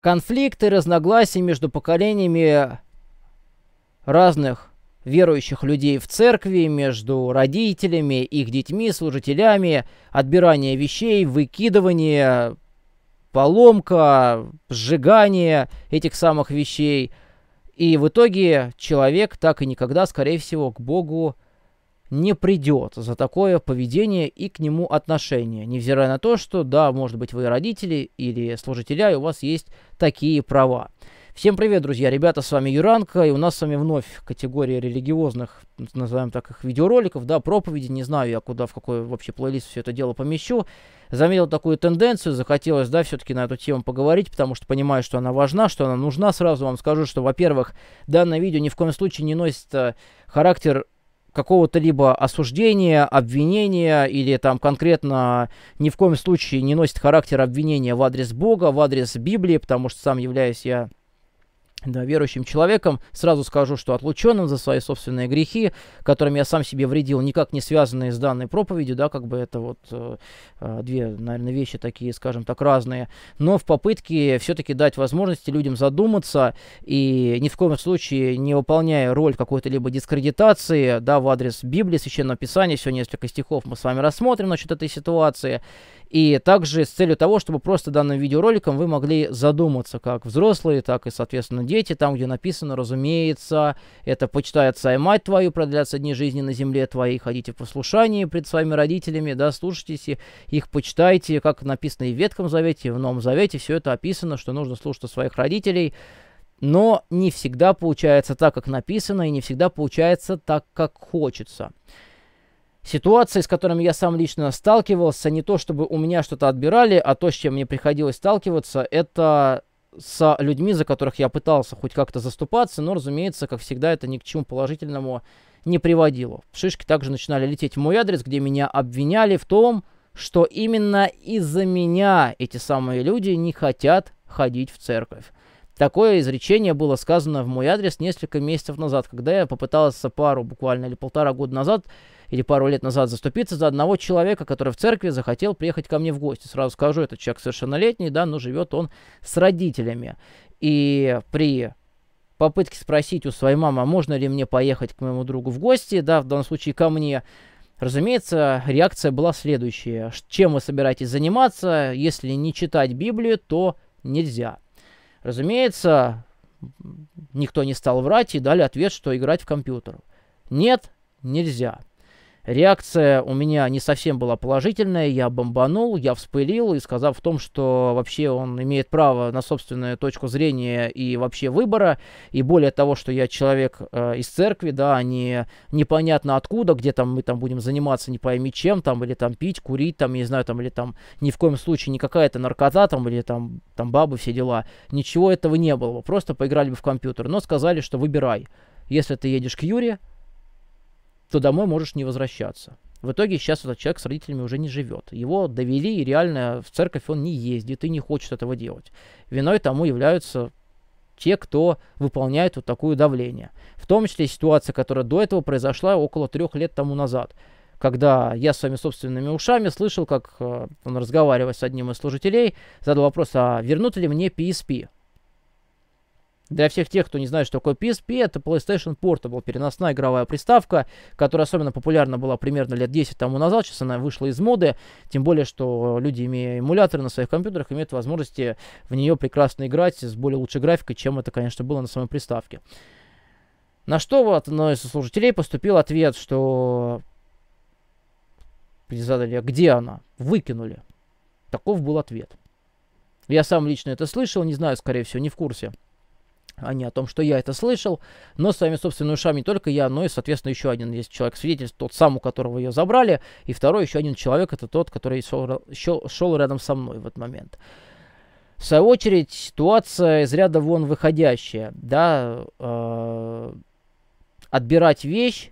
Конфликты, разногласия между поколениями разных верующих людей в церкви, между родителями, их детьми, служителями, отбирание вещей, выкидывание, поломка, сжигание этих самых вещей. И в итоге человек так и никогда, скорее всего, к Богу не придет за такое поведение и к нему отношение, невзирая на то, что, да, может быть, вы родители или служителя, и у вас есть такие права. Всем привет, друзья, ребята, с вами Юранка, и у нас с вами вновь категория религиозных, назовем так их, видеороликов, да, проповеди, не знаю я куда, в какой вообще плейлист все это дело помещу. Заметил такую тенденцию, захотелось, да, все-таки на эту тему поговорить, потому что понимаю, что она важна, что она нужна. Сразу вам скажу, что, во-первых, данное видео ни в коем случае не носит э, характер какого-то либо осуждения, обвинения или там конкретно ни в коем случае не носит характер обвинения в адрес Бога, в адрес Библии, потому что сам являюсь я да, верующим человеком, сразу скажу, что отлученным за свои собственные грехи, которыми я сам себе вредил, никак не связанные с данной проповедью, да, как бы это вот э, э две, наверное, вещи такие, скажем так, разные, но в попытке все-таки дать возможности людям задуматься и ни в коем случае не выполняя роль какой-то либо дискредитации, да, в адрес Библии, Священного Писания, сегодня несколько стихов мы с вами рассмотрим насчет этой ситуации, и также с целью того, чтобы просто данным видеороликом вы могли задуматься, как взрослые, так и, соответственно, дети, там, где написано, разумеется, это «Почитай и мать твою, продлятся дни жизни на земле твоей, ходите в послушании пред своими родителями, да, слушайтесь их, почитайте, как написано и в Ветхом Завете, и в Новом Завете, все это описано, что нужно слушать своих родителей». Но не всегда получается так, как написано, и не всегда получается так, как хочется ситуации, с которыми я сам лично сталкивался, не то чтобы у меня что-то отбирали, а то, с чем мне приходилось сталкиваться, это с людьми, за которых я пытался хоть как-то заступаться, но, разумеется, как всегда, это ни к чему положительному не приводило. Шишки также начинали лететь в мой адрес, где меня обвиняли в том, что именно из-за меня эти самые люди не хотят ходить в церковь. Такое изречение было сказано в мой адрес несколько месяцев назад, когда я попытался пару, буквально или полтора года назад, или пару лет назад заступиться за одного человека, который в церкви захотел приехать ко мне в гости. Сразу скажу, этот человек совершеннолетний, да, но живет он с родителями. И при попытке спросить у своей мамы, а можно ли мне поехать к моему другу в гости, да, в данном случае ко мне, Разумеется, реакция была следующая. Чем вы собираетесь заниматься? Если не читать Библию, то нельзя. Разумеется, никто не стал врать и дали ответ, что играть в компьютер. Нет, нельзя. Реакция у меня не совсем была положительная, я бомбанул, я вспылил и сказав в том, что вообще он имеет право на собственную точку зрения и вообще выбора, и более того, что я человек э, из церкви, да, а не непонятно откуда, где там мы там будем заниматься не пойми чем, там, или там пить, курить, там, я не знаю, там, или там ни в коем случае не какая-то наркота, там, или там, там бабы, все дела. Ничего этого не было, просто поиграли бы в компьютер, но сказали, что выбирай. Если ты едешь к Юре, то домой можешь не возвращаться. В итоге сейчас этот человек с родителями уже не живет. Его довели, и реально в церковь он не ездит и не хочет этого делать. Виной тому являются те, кто выполняет вот такое давление. В том числе ситуация, которая до этого произошла около трех лет тому назад, когда я своими собственными ушами слышал, как э, он, разговаривал с одним из служителей, задал вопрос, а вернут ли мне PSP? Для всех тех, кто не знает, что такое PSP, это PlayStation Portable, переносная игровая приставка, которая особенно популярна была примерно лет 10 тому назад, сейчас она вышла из моды, тем более, что люди, имея эмуляторы на своих компьютерах, имеют возможности в нее прекрасно играть с более лучшей графикой, чем это, конечно, было на самой приставке. На что вот одной из служителей поступил ответ, что задали, а где она? Выкинули. Таков был ответ. Я сам лично это слышал, не знаю, скорее всего, не в курсе а не о том, что я это слышал, но своими собственными ушами не только я, но и, соответственно, еще один есть человек-свидетель, тот сам, у которого ее забрали, и второй еще один человек, это тот, который шел, шел, рядом со мной в этот момент. В свою очередь, ситуация из ряда вон выходящая, да, э, отбирать вещь,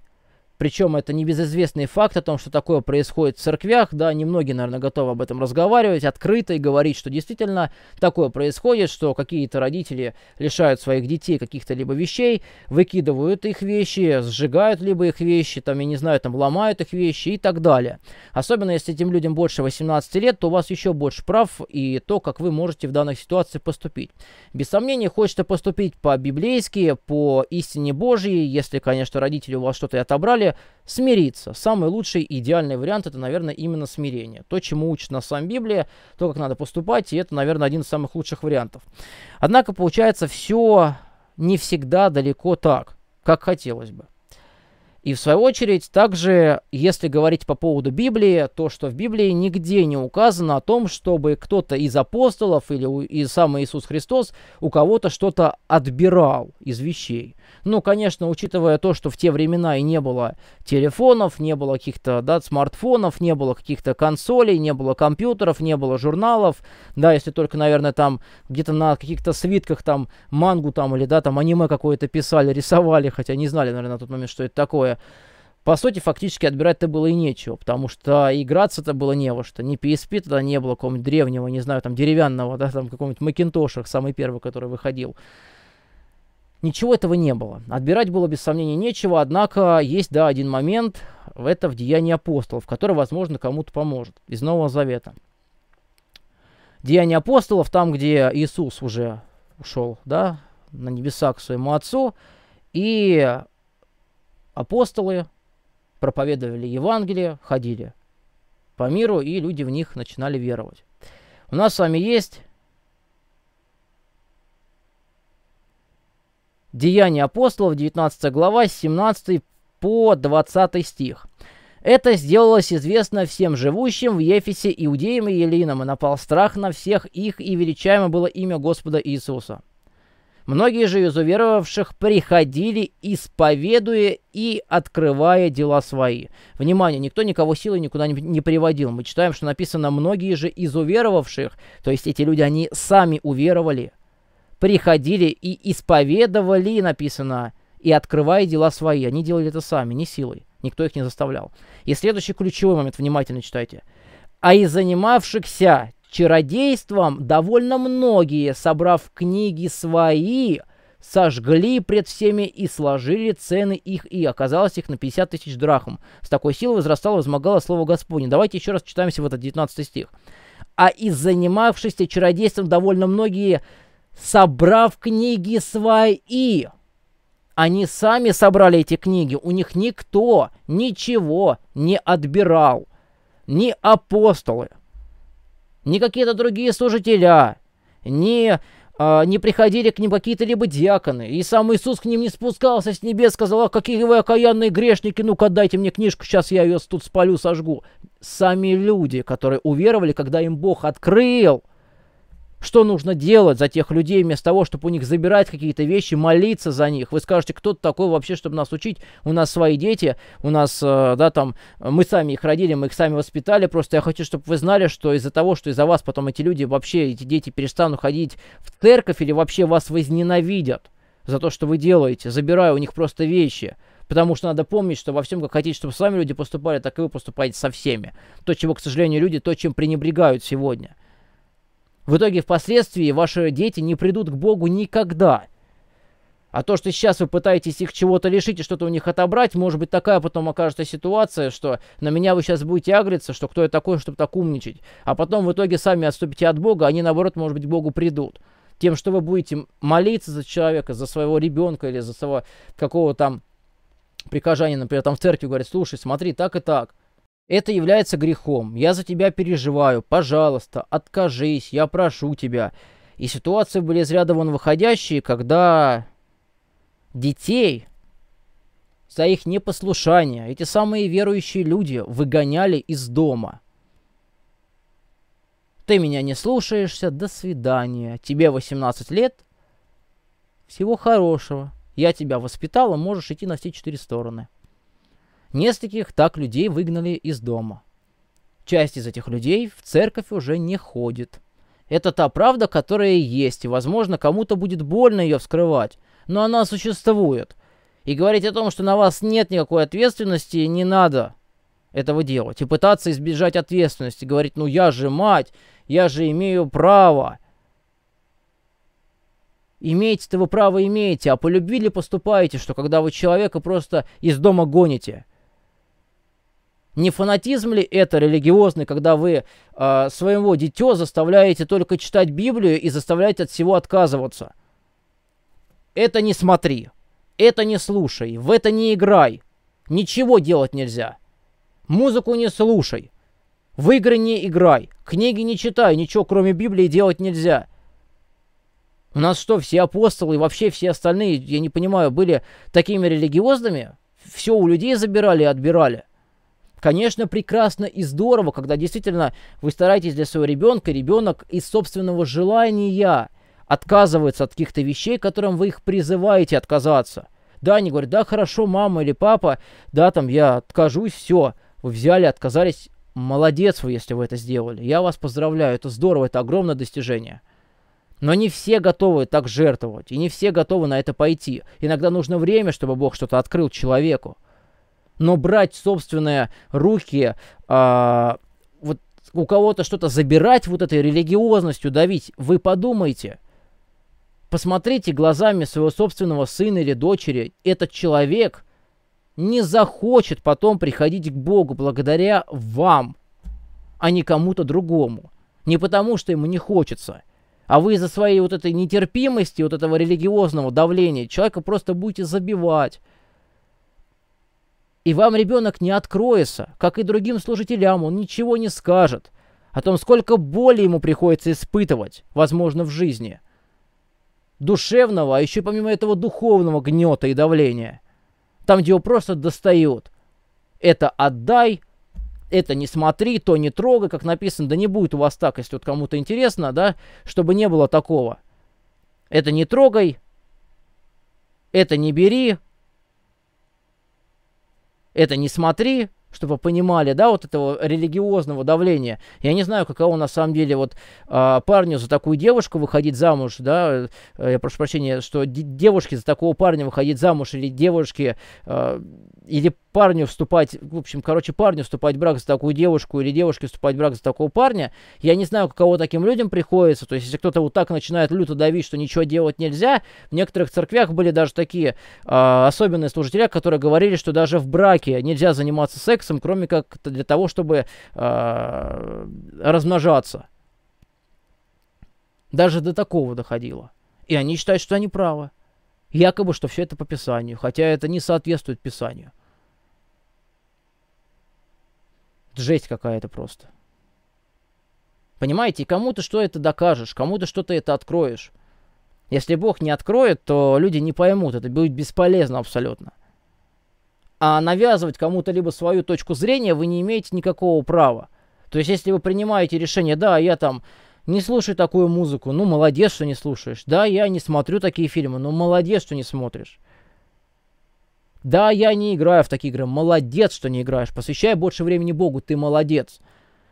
причем это небезызвестный факт о том, что такое происходит в церквях. Да, немногие, наверное, готовы об этом разговаривать открыто и говорить, что действительно такое происходит, что какие-то родители лишают своих детей каких-то либо вещей, выкидывают их вещи, сжигают либо их вещи, там, я не знаю, там, ломают их вещи и так далее. Особенно, если этим людям больше 18 лет, то у вас еще больше прав и то, как вы можете в данной ситуации поступить. Без сомнения, хочется поступить по-библейски, по истине Божьей, если, конечно, родители у вас что-то и отобрали, смириться. Самый лучший и идеальный вариант это, наверное, именно смирение. То, чему учит нас сам Библия, то, как надо поступать, и это, наверное, один из самых лучших вариантов. Однако, получается, все не всегда далеко так, как хотелось бы. И в свою очередь, также, если говорить по поводу Библии, то, что в Библии нигде не указано о том, чтобы кто-то из апостолов или и сам Иисус Христос у кого-то что-то отбирал из вещей. Ну, конечно, учитывая то, что в те времена и не было телефонов, не было каких-то да, смартфонов, не было каких-то консолей, не было компьютеров, не было журналов, да, если только, наверное, там где-то на каких-то свитках там мангу там или да, там аниме какое-то писали, рисовали, хотя не знали, наверное, на тот момент, что это такое такое. По сути, фактически отбирать-то было и нечего, потому что играться-то было не во что. Ни PSP тогда не было, какого-нибудь древнего, не знаю, там, деревянного, да, там, какого-нибудь Макинтоша, самый первый, который выходил. Ничего этого не было. Отбирать было без сомнения нечего, однако есть, да, один момент, это в деянии апостолов, который, возможно, кому-то поможет из Нового Завета. Деяния апостолов, там, где Иисус уже ушел, да, на небеса к своему отцу, и апостолы проповедовали Евангелие, ходили по миру, и люди в них начинали веровать. У нас с вами есть Деяния апостолов, 19 глава, 17 по 20 стих. Это сделалось известно всем живущим в Ефесе, иудеям и елинам, и напал страх на всех их, и величаемо было имя Господа Иисуса. Многие же из уверовавших приходили, исповедуя и открывая дела свои. Внимание, никто никого силой никуда не приводил. Мы читаем, что написано «многие же из уверовавших», то есть эти люди, они сами уверовали, приходили и исповедовали, написано, и открывая дела свои. Они делали это сами, не силой. Никто их не заставлял. И следующий ключевой момент, внимательно читайте. «А из занимавшихся Чародейством довольно многие, собрав книги свои, сожгли пред всеми и сложили цены их, и оказалось их на 50 тысяч драхм. С такой силой возрастало, возмогало слово Господне. Давайте еще раз читаемся в этот 19 стих. А и занимавшиеся чародейством довольно многие, собрав книги свои, они сами собрали эти книги, у них никто ничего не отбирал, ни апостолы, ни какие-то другие служителя, ни а, не приходили к ним какие-то либо диаконы, и сам Иисус к ним не спускался с небес, сказал, а какие вы окаянные грешники, ну-ка дайте мне книжку, сейчас я ее тут спалю, сожгу. Сами люди, которые уверовали, когда им Бог открыл – что нужно делать за тех людей, вместо того, чтобы у них забирать какие-то вещи, молиться за них? Вы скажете, кто такой вообще, чтобы нас учить? У нас свои дети, у нас, э, да, там, мы сами их родили, мы их сами воспитали. Просто я хочу, чтобы вы знали, что из-за того, что из-за вас потом эти люди, вообще эти дети перестанут ходить в церковь или вообще вас возненавидят за то, что вы делаете, забирая у них просто вещи. Потому что надо помнить, что во всем, как хотите, чтобы с вами люди поступали, так и вы поступаете со всеми. То, чего, к сожалению, люди, то, чем пренебрегают сегодня – в итоге впоследствии ваши дети не придут к Богу никогда. А то, что сейчас вы пытаетесь их чего-то лишить и что-то у них отобрать, может быть, такая потом окажется ситуация, что на меня вы сейчас будете агриться, что кто я такой, чтобы так умничать. А потом в итоге сами отступите от Бога, они, наоборот, может быть, к Богу придут. Тем, что вы будете молиться за человека, за своего ребенка или за своего какого там прикажания, например, там в церкви говорит, слушай, смотри, так и так. Это является грехом. Я за тебя переживаю. Пожалуйста, откажись, я прошу тебя. И ситуации были из ряда вон выходящие, когда детей за их непослушание эти самые верующие люди выгоняли из дома. Ты меня не слушаешься, до свидания. Тебе 18 лет, всего хорошего. Я тебя воспитала, можешь идти на все четыре стороны. Нескольких так людей выгнали из дома. Часть из этих людей в церковь уже не ходит. Это та правда, которая есть, и, возможно, кому-то будет больно ее вскрывать, но она существует. И говорить о том, что на вас нет никакой ответственности, не надо этого делать. И пытаться избежать ответственности, говорить, ну я же мать, я же имею право. Имеете-то вы право имеете, а по любви ли поступаете, что когда вы человека просто из дома гоните? Не фанатизм ли это религиозный, когда вы э, своего дитё заставляете только читать Библию и заставляете от всего отказываться? Это не смотри, это не слушай, в это не играй. Ничего делать нельзя. Музыку не слушай. В игры не играй, книги не читай, ничего кроме Библии делать нельзя. У нас что, все апостолы и вообще все остальные, я не понимаю, были такими религиозными? Все у людей забирали и отбирали. Конечно, прекрасно и здорово, когда действительно вы стараетесь для своего ребенка, ребенок из собственного желания отказывается от каких-то вещей, которым вы их призываете отказаться. Да, они говорят, да, хорошо, мама или папа, да, там, я откажусь, все, вы взяли, отказались, молодец вы, если вы это сделали. Я вас поздравляю, это здорово, это огромное достижение. Но не все готовы так жертвовать, и не все готовы на это пойти. Иногда нужно время, чтобы Бог что-то открыл человеку. Но брать собственные руки, э, вот у кого-то что-то забирать вот этой религиозностью, давить, вы подумайте. Посмотрите глазами своего собственного сына или дочери. Этот человек не захочет потом приходить к Богу благодаря вам, а не кому-то другому. Не потому, что ему не хочется – а вы из-за своей вот этой нетерпимости, вот этого религиозного давления, человека просто будете забивать. И вам ребенок не откроется, как и другим служителям, он ничего не скажет о том, сколько боли ему приходится испытывать, возможно, в жизни. Душевного, а еще помимо этого духовного гнета и давления. Там, где его просто достают. Это отдай, это не смотри, то не трогай, как написано, да не будет у вас так, если вот кому-то интересно, да, чтобы не было такого. Это не трогай, это не бери, это не смотри, чтобы понимали, да, вот этого религиозного давления. Я не знаю, каково на самом деле вот а, парню за такую девушку выходить замуж, да, э, я прошу прощения, что девушке за такого парня выходить замуж или девушке, а, или парню вступать, в общем, короче, парню вступать в брак за такую девушку или девушке вступать в брак за такого парня. Я не знаю, каково таким людям приходится, то есть если кто-то вот так начинает люто давить, что ничего делать нельзя, в некоторых церквях были даже такие а, особенные служители, которые говорили, что даже в браке нельзя заниматься сексом, сексом, кроме как для того, чтобы э, размножаться. Даже до такого доходило. И они считают, что они правы. Якобы, что все это по Писанию, хотя это не соответствует Писанию. Жесть какая-то просто. Понимаете, кому то что это докажешь, кому то что-то это откроешь. Если Бог не откроет, то люди не поймут, это будет бесполезно абсолютно. А навязывать кому-то либо свою точку зрения вы не имеете никакого права. То есть, если вы принимаете решение, да, я там не слушаю такую музыку, ну, молодец, что не слушаешь. Да, я не смотрю такие фильмы, ну, молодец, что не смотришь. Да, я не играю в такие игры, молодец, что не играешь. Посвящай больше времени Богу, ты молодец.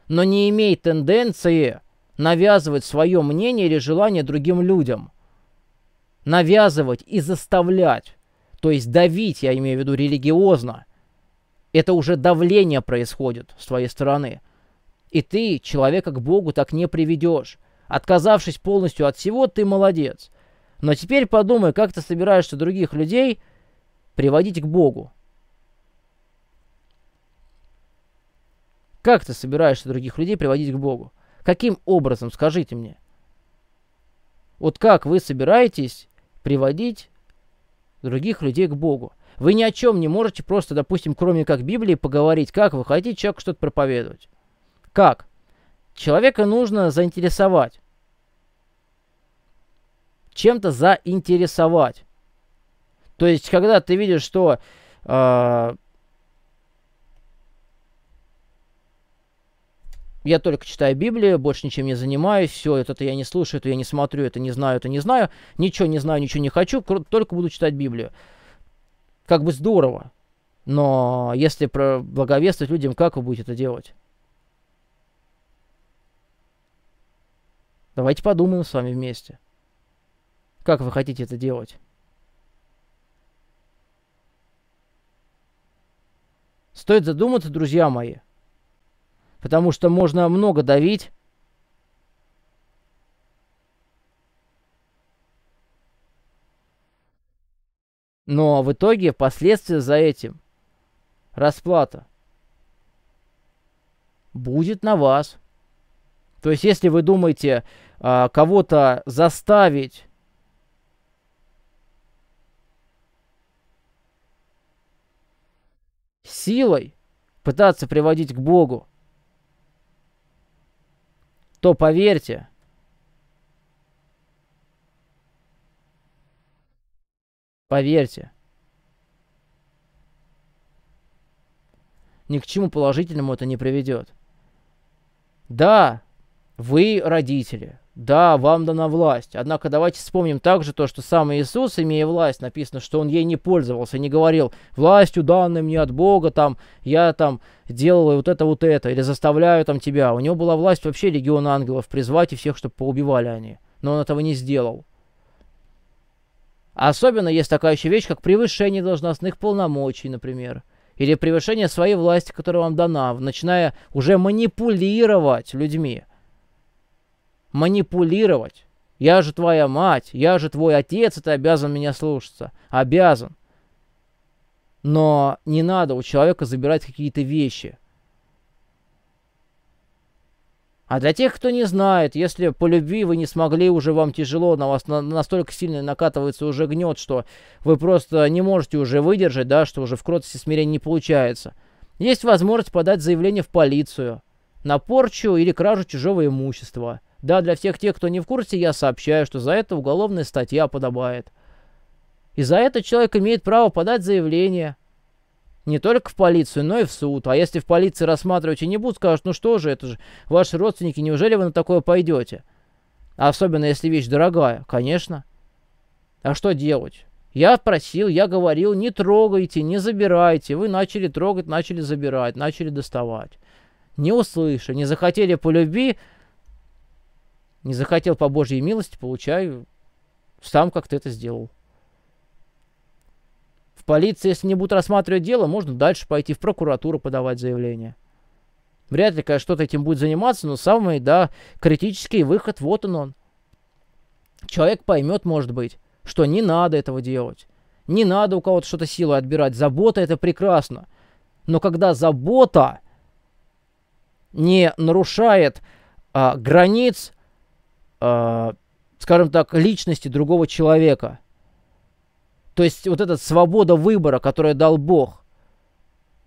Но не имей тенденции навязывать свое мнение или желание другим людям. Навязывать и заставлять. То есть давить, я имею в виду религиозно, это уже давление происходит с твоей стороны. И ты человека к Богу так не приведешь. Отказавшись полностью от всего, ты молодец. Но теперь подумай, как ты собираешься других людей приводить к Богу. Как ты собираешься других людей приводить к Богу? Каким образом, скажите мне? Вот как вы собираетесь приводить других людей к Богу. Вы ни о чем не можете просто, допустим, кроме как Библии, поговорить, как вы хотите человеку что-то проповедовать. Как? Человека нужно заинтересовать. Чем-то заинтересовать. То есть, когда ты видишь, что э, я только читаю Библию, больше ничем не занимаюсь, все, это я не слушаю, это я не смотрю, это не знаю, это не знаю, ничего не знаю, ничего не хочу, только буду читать Библию. Как бы здорово, но если про благовествовать людям, как вы будете это делать? Давайте подумаем с вами вместе. Как вы хотите это делать? Стоит задуматься, друзья мои – Потому что можно много давить. Но ну, а в итоге последствия за этим расплата будет на вас. То есть, если вы думаете а, кого-то заставить силой пытаться приводить к Богу, то поверьте, поверьте, ни к чему положительному это не приведет. Да, вы родители, да, вам дана власть. Однако давайте вспомним также то, что сам Иисус, имея власть, написано, что он ей не пользовался, не говорил, властью данной мне от Бога, там, я там делаю вот это, вот это, или заставляю там тебя. У него была власть вообще легион ангелов призвать и всех, чтобы поубивали они. Но он этого не сделал. особенно есть такая еще вещь, как превышение должностных полномочий, например или превышение своей власти, которая вам дана, начиная уже манипулировать людьми – манипулировать. Я же твоя мать, я же твой отец, и ты обязан меня слушаться. Обязан. Но не надо у человека забирать какие-то вещи. А для тех, кто не знает, если по любви вы не смогли, уже вам тяжело, на вас на настолько сильно накатывается уже гнет, что вы просто не можете уже выдержать, да, что уже в кротости смирения не получается. Есть возможность подать заявление в полицию на порчу или кражу чужого имущества – да, для всех тех, кто не в курсе, я сообщаю, что за это уголовная статья подобает. И за это человек имеет право подать заявление. Не только в полицию, но и в суд. А если в полиции рассматривать и не будут, скажут, ну что же, это же ваши родственники, неужели вы на такое пойдете? Особенно, если вещь дорогая, конечно. А что делать? Я просил, я говорил, не трогайте, не забирайте. Вы начали трогать, начали забирать, начали доставать. Не услышали, не захотели полюби, не захотел по Божьей милости, получай, сам как то это сделал. В полиции, если не будут рассматривать дело, можно дальше пойти в прокуратуру подавать заявление. Вряд ли, конечно, что-то этим будет заниматься, но самый, да, критический выход, вот он он. Человек поймет, может быть, что не надо этого делать. Не надо у кого-то что-то силой отбирать. Забота – это прекрасно. Но когда забота не нарушает а, границ Э, скажем так, личности другого человека. То есть вот эта свобода выбора, которую дал Бог.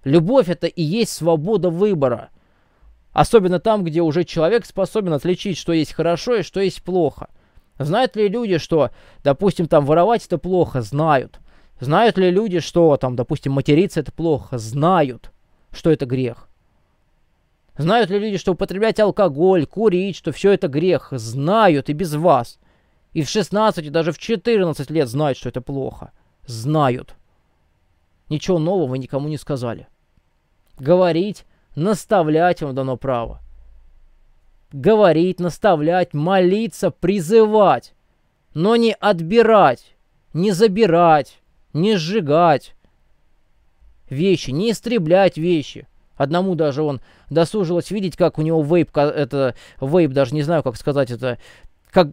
Любовь это и есть свобода выбора. Особенно там, где уже человек способен отличить, что есть хорошо и что есть плохо. Знают ли люди, что, допустим, там воровать это плохо? Знают. Знают ли люди, что там, допустим, материться это плохо? Знают, что это грех. Знают ли люди, что употреблять алкоголь, курить, что все это грех? Знают и без вас. И в 16, и даже в 14 лет знают, что это плохо. Знают. Ничего нового никому не сказали. Говорить, наставлять вам дано право. Говорить, наставлять, молиться, призывать. Но не отбирать, не забирать, не сжигать вещи, не истреблять вещи. Одному даже он досужилось видеть, как у него вейп, это, вейп, даже не знаю, как сказать это, как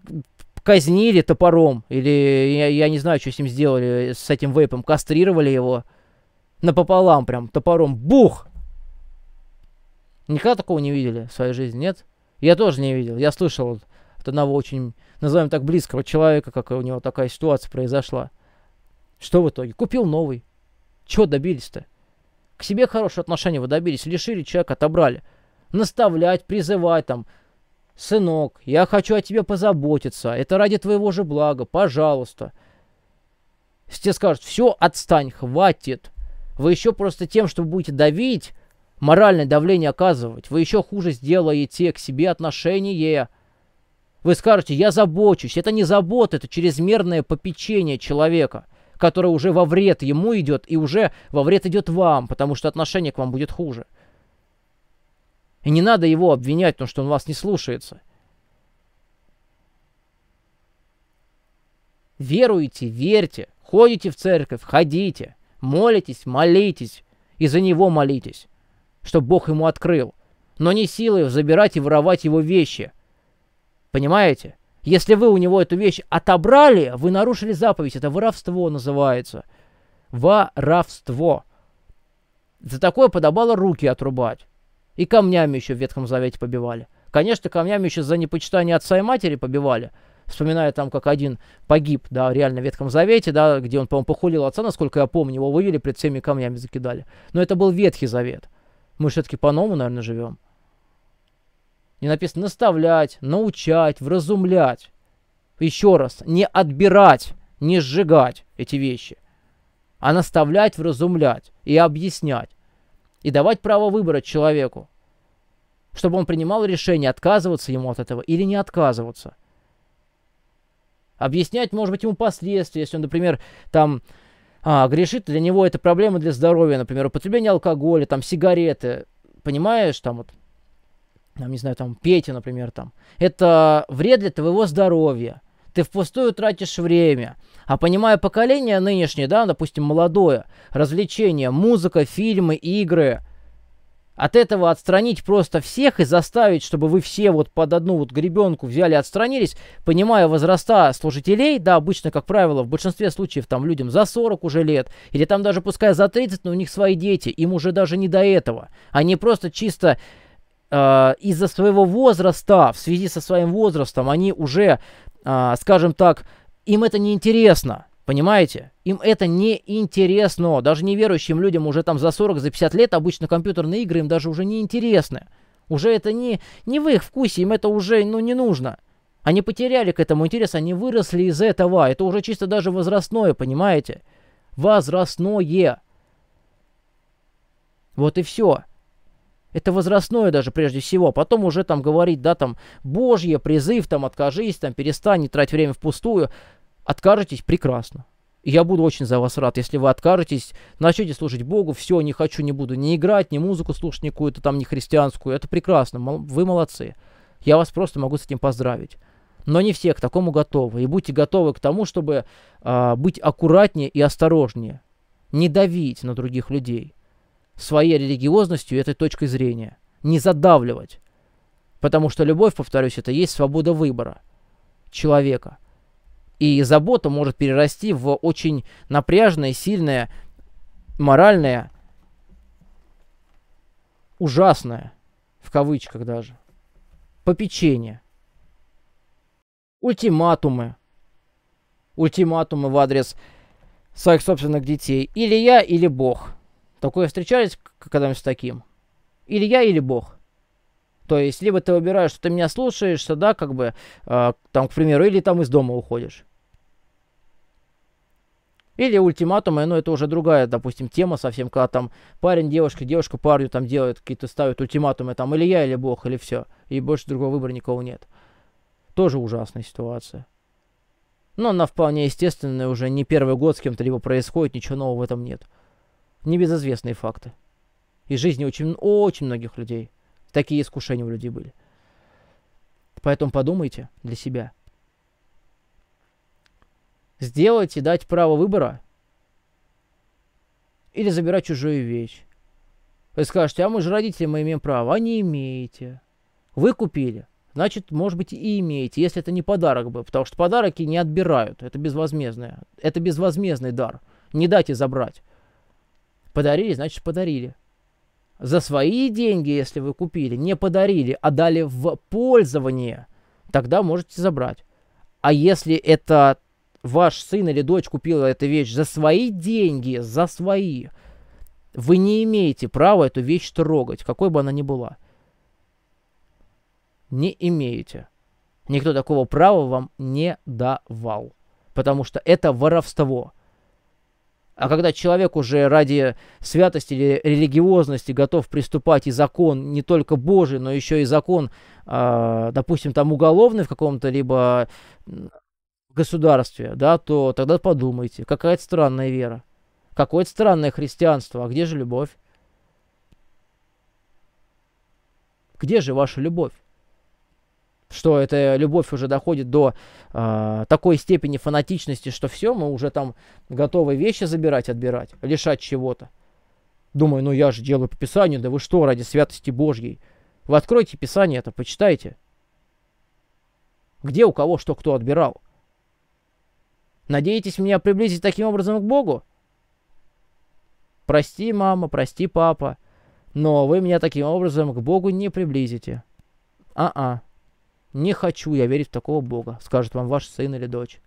казнили топором, или я, я не знаю, что с ним сделали, с этим вейпом, кастрировали его напополам прям топором, бух! Никогда такого не видели в своей жизни, нет? Я тоже не видел, я слышал от одного очень, назовем так, близкого человека, как у него такая ситуация произошла. Что в итоге? Купил новый. Чего добились-то? К себе хорошие отношения вы добились, лишили человека, отобрали. Наставлять, призывать там. Сынок, я хочу о тебе позаботиться. Это ради твоего же блага, пожалуйста. Если тебе скажут, все, отстань, хватит. Вы еще просто тем, что будете давить, моральное давление оказывать, вы еще хуже сделаете к себе отношение. Вы скажете, я забочусь. Это не забота, это чрезмерное попечение человека – которое уже во вред ему идет и уже во вред идет вам, потому что отношение к вам будет хуже. И не надо его обвинять, потому что он вас не слушается. Веруйте, верьте, ходите в церковь, ходите, молитесь, молитесь, и за него молитесь, чтобы Бог ему открыл, но не силой забирать и воровать его вещи. Понимаете? Если вы у него эту вещь отобрали, вы нарушили заповедь. Это воровство называется. Воровство. За такое подобало руки отрубать. И камнями еще в Ветхом Завете побивали. Конечно, камнями еще за непочитание отца и матери побивали. Вспоминая там, как один погиб, да, реально в Ветхом Завете, да, где он, по-моему, похулил отца, насколько я помню, его вывели, пред всеми камнями закидали. Но это был Ветхий Завет. Мы все-таки по-новому, наверное, живем. Не написано наставлять, научать, вразумлять. Еще раз, не отбирать, не сжигать эти вещи, а наставлять, вразумлять и объяснять. И давать право выбора человеку, чтобы он принимал решение, отказываться ему от этого или не отказываться. Объяснять, может быть, ему последствия, если он, например, там а, грешит, для него это проблема для здоровья, например, употребление алкоголя, там, сигареты, понимаешь, там вот там, не знаю, там, Петя, например, там, это вред для твоего здоровья. Ты впустую тратишь время. А понимая поколение нынешнее, да, допустим, молодое, развлечения, музыка, фильмы, игры, от этого отстранить просто всех и заставить, чтобы вы все вот под одну вот гребенку взяли, отстранились, понимая возраста служителей, да, обычно, как правило, в большинстве случаев там людям за 40 уже лет, или там даже пускай за 30, но у них свои дети, им уже даже не до этого. Они просто чисто Э, из-за своего возраста, в связи со своим возрастом, они уже, э, скажем так, им это не интересно. Понимаете? Им это не интересно. Даже неверующим людям уже там за 40, за 50 лет обычно компьютерные игры им даже уже не интересны. Уже это не, не в их вкусе, им это уже ну, не нужно. Они потеряли к этому интерес, они выросли из этого. Это уже чисто даже возрастное, понимаете? Возрастное. Вот и все. Это возрастное даже прежде всего. Потом уже там говорить, да, там, божье, призыв, там, откажись, там, перестань, не трать время впустую. Откажетесь, прекрасно. я буду очень за вас рад, если вы откажетесь, начнете служить Богу, все, не хочу, не буду не играть, не музыку слушать ни какую-то там, не христианскую. Это прекрасно, вы молодцы. Я вас просто могу с этим поздравить. Но не все к такому готовы. И будьте готовы к тому, чтобы э, быть аккуратнее и осторожнее. Не давить на других людей своей религиозностью и этой точкой зрения. Не задавливать. Потому что любовь, повторюсь, это есть свобода выбора человека. И забота может перерасти в очень напряжное, сильное, моральное, ужасное, в кавычках даже, попечение. Ультиматумы. Ультиматумы в адрес своих собственных детей. Или я, или Бог. Такое встречались когда-нибудь с таким? Или я, или Бог. То есть, либо ты выбираешь, что ты меня слушаешься, да, как бы, э, там, к примеру, или там из дома уходишь. Или ультиматумы, но это уже другая, допустим, тема совсем, когда там парень, девушка, девушка парню там делают какие-то, ставят ультиматумы, там, или я, или Бог, или все. И больше другого выбора никого нет. Тоже ужасная ситуация. Но она вполне естественная, уже не первый год с кем-то либо происходит, ничего нового в этом нет небезызвестные факты. Из жизни очень, очень многих людей такие искушения у людей были. Поэтому подумайте для себя. Сделайте, дать право выбора или забирать чужую вещь. Вы скажете, а мы же родители, мы имеем право. А не имеете. Вы купили. Значит, может быть, и имеете, если это не подарок был. Потому что подарки не отбирают. Это безвозмездное. Это безвозмездный дар. Не дайте забрать. Подарили, значит, подарили. За свои деньги, если вы купили, не подарили, а дали в пользование, тогда можете забрать. А если это ваш сын или дочь купила эту вещь за свои деньги, за свои, вы не имеете права эту вещь трогать, какой бы она ни была. Не имеете. Никто такого права вам не давал. Потому что это воровство. А когда человек уже ради святости или религиозности готов приступать и закон не только Божий, но еще и закон, а, допустим, там уголовный в каком-то либо государстве, да, то тогда подумайте, какая-то странная вера, какое-то странное христианство, а где же любовь? Где же ваша любовь? что эта любовь уже доходит до э, такой степени фанатичности, что все, мы уже там готовы вещи забирать, отбирать, лишать чего-то. Думаю, ну я же делаю по Писанию, да вы что, ради святости Божьей. Вы откройте Писание это, почитайте. Где у кого что кто отбирал? Надеетесь меня приблизить таким образом к Богу? Прости, мама, прости, папа, но вы меня таким образом к Богу не приблизите. А-а. Не хочу я верить в такого Бога, скажет вам ваш сын или дочь.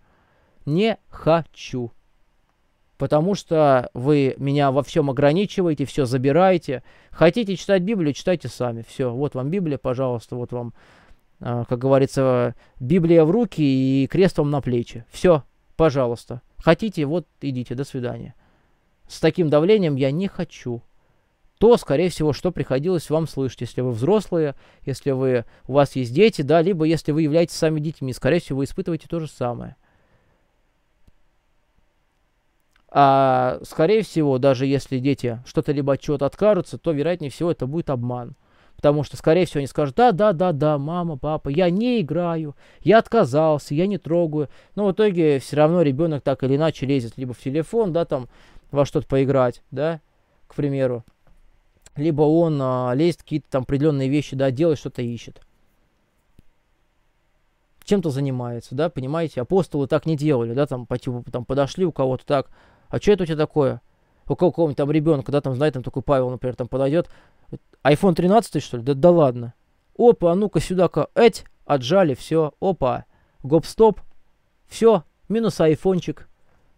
Не хочу. Потому что вы меня во всем ограничиваете, все забираете. Хотите читать Библию, читайте сами. Все, вот вам Библия, пожалуйста, вот вам, а, как говорится, Библия в руки и крест вам на плечи. Все, пожалуйста. Хотите, вот идите, до свидания. С таким давлением я не хочу то, скорее всего, что приходилось вам слышать, если вы взрослые, если вы, у вас есть дети, да, либо если вы являетесь сами детьми, скорее всего, вы испытываете то же самое. А, скорее всего, даже если дети что-то либо от чего-то откажутся, то, вероятнее всего, это будет обман. Потому что, скорее всего, они скажут, да, да, да, да, мама, папа, я не играю, я отказался, я не трогаю. Но в итоге все равно ребенок так или иначе лезет либо в телефон, да, там, во что-то поиграть, да, к примеру либо он а, лезет какие-то там определенные вещи, да, делает что-то, ищет. Чем-то занимается, да, понимаете? Апостолы так не делали, да, там, по типу, там, подошли у кого-то так, а что это у тебя такое? У кого нибудь там ребенка, да, там, знаете, там такой Павел, например, там подойдет, iPhone 13, что ли? Да, да ладно. Опа, а ну-ка сюда-ка, эть, отжали, все, опа, гоп-стоп, все, минус айфончик,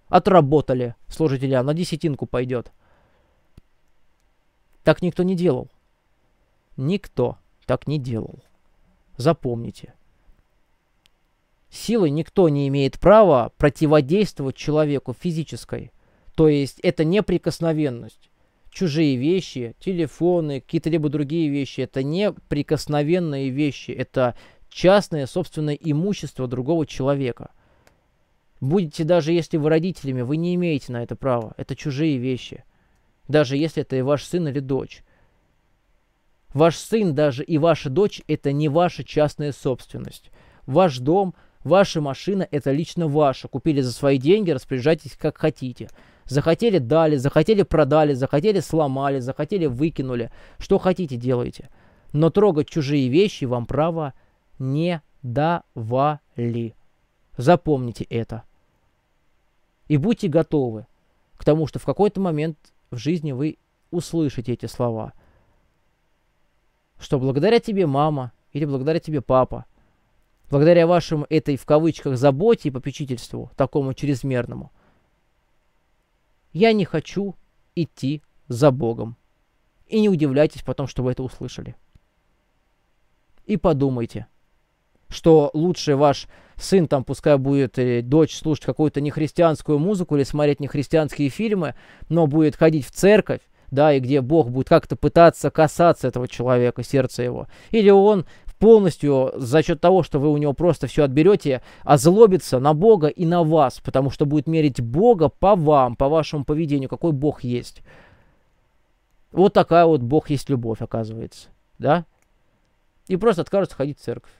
отработали служителя, на десятинку пойдет. Так никто не делал. Никто так не делал. Запомните. Силой никто не имеет права противодействовать человеку физической. То есть это неприкосновенность. Чужие вещи, телефоны, какие-то-либо другие вещи, это неприкосновенные вещи. Это частное собственное имущество другого человека. Будете даже если вы родителями, вы не имеете на это права. Это чужие вещи даже если это и ваш сын или дочь. Ваш сын даже и ваша дочь – это не ваша частная собственность. Ваш дом, ваша машина – это лично ваша. Купили за свои деньги, распоряжайтесь как хотите. Захотели – дали, захотели – продали, захотели – сломали, захотели – выкинули. Что хотите – делайте. Но трогать чужие вещи вам права не давали. Запомните это. И будьте готовы к тому, что в какой-то момент в жизни вы услышите эти слова. Что благодаря тебе мама или благодаря тебе папа, благодаря вашему этой в кавычках заботе и попечительству, такому чрезмерному, я не хочу идти за Богом. И не удивляйтесь потом, что вы это услышали. И подумайте – что лучше ваш сын там пускай будет или дочь слушать какую-то нехристианскую музыку или смотреть нехристианские фильмы, но будет ходить в церковь, да, и где Бог будет как-то пытаться касаться этого человека, сердца его. Или он полностью за счет того, что вы у него просто все отберете, озлобится на Бога и на вас, потому что будет мерить Бога по вам, по вашему поведению, какой Бог есть. Вот такая вот Бог есть любовь, оказывается, да? И просто откажется ходить в церковь.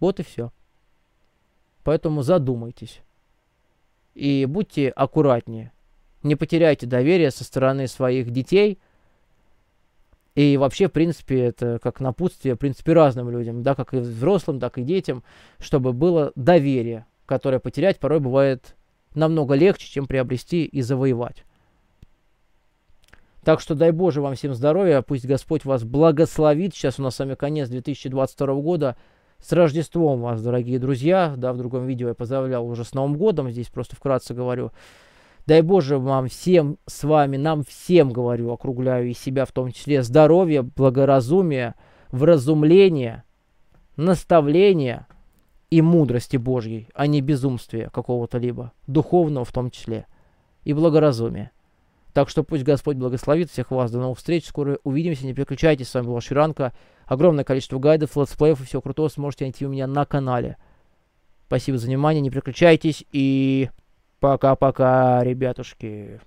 Вот и все. Поэтому задумайтесь. И будьте аккуратнее. Не потеряйте доверие со стороны своих детей. И вообще, в принципе, это как напутствие, в принципе, разным людям, да, как и взрослым, так и детям, чтобы было доверие, которое потерять порой бывает намного легче, чем приобрести и завоевать. Так что дай Боже вам всем здоровья, пусть Господь вас благословит. Сейчас у нас с вами конец 2022 года. С Рождеством вас, дорогие друзья. Да, в другом видео я поздравлял уже с Новым годом. Здесь просто вкратце говорю. Дай Боже вам всем с вами, нам всем, говорю, округляю и себя в том числе, здоровья, благоразумия, вразумления, наставления и мудрости Божьей, а не безумствия какого-то либо, духовного в том числе, и благоразумия. Так что пусть Господь благословит всех вас. До новых встреч. Скоро увидимся. Не переключайтесь. С вами был Ширанка. Огромное количество гайдов, летсплеев и всего крутого сможете найти у меня на канале. Спасибо за внимание. Не переключайтесь. И пока-пока, ребятушки.